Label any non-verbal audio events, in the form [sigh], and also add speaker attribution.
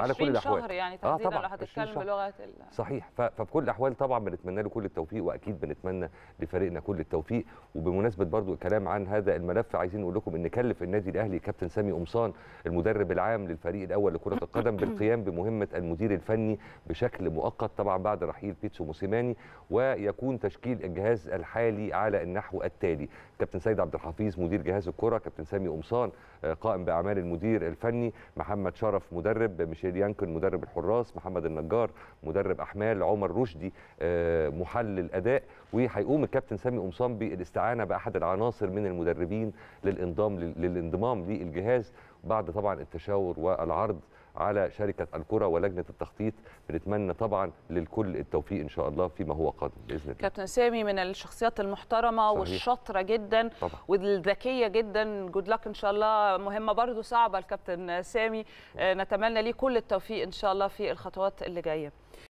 Speaker 1: على كل الاحوال شهر يعني اه طبعا لو
Speaker 2: هتتكلم بلغه صحيح
Speaker 1: ففي كل الاحوال طبعا بنتمنى له كل التوفيق واكيد بنتمنى لفريقنا كل التوفيق وبمناسبه برضو الكلام عن هذا الملف عايزين نقول لكم ان كلف النادي الاهلي كابتن سامي قمصان المدرب العام للفريق الاول لكره [coughs] القدم بالقيام بمهمه المدير الفني بشكل مؤقت طبعا بعد رحيل بيتسو موسيماني ويكون تشكيل الجهاز الحالي على النحو التالي كابتن سيد عبد الحفيظ مدير جهاز الكره كابتن سامي قمصان آه، قائم باعمال المدير الفني محمد شرف مدرب مش يانكن مدرب الحراس محمد النجار مدرب احمال عمر رشدي آه، محلل اداء وهيقوم الكابتن سامي قمصان بالاستعانه باحد العناصر من المدربين للانضمام للانضمام للجهاز بعد طبعا التشاور والعرض على شركة الكرة ولجنة التخطيط بنتمنى طبعا للكل التوفيق إن شاء الله فيما هو قادم بإذن الله
Speaker 2: كابتن سامي من الشخصيات المحترمة صحيح. والشاطرة جدا طبعا. والذكية جدا جود لك إن شاء الله مهمة برضو صعبة الكابتن سامي نتمنى ليه كل التوفيق إن شاء الله في الخطوات اللي جاية